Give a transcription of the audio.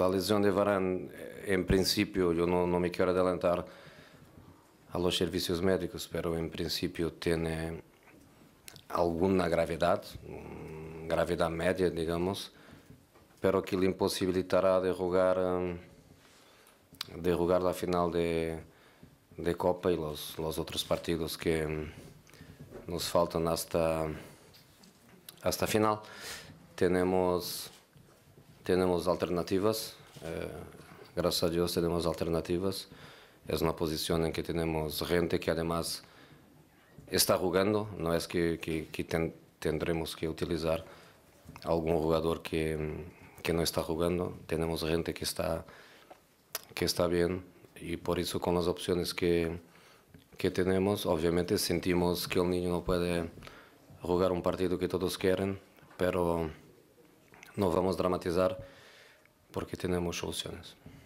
La lesión de Varane, en principio, yo no, no me quiero adelantar a los servicios médicos, pero en principio tiene alguna gravedad, gravedad media, digamos, pero que le imposibilitará de jugar, de jugar la final de, de Copa y los, los, otros partidos que nos faltan hasta, hasta final. Tenemos tenemos alternativas, eh, gracias a Dios tenemos alternativas. Es una posición en que tenemos gente que además está jugando, no es que, tendremos que utilizar algún jugador que, no está jugando, tenemos gente que está, que está bien y por eso con las opciones que, que tenemos, obviamente sentimos que el niño no puede jugar un partido que todos quieren, pero... no vamos dramatizar porque tenemos soluciones.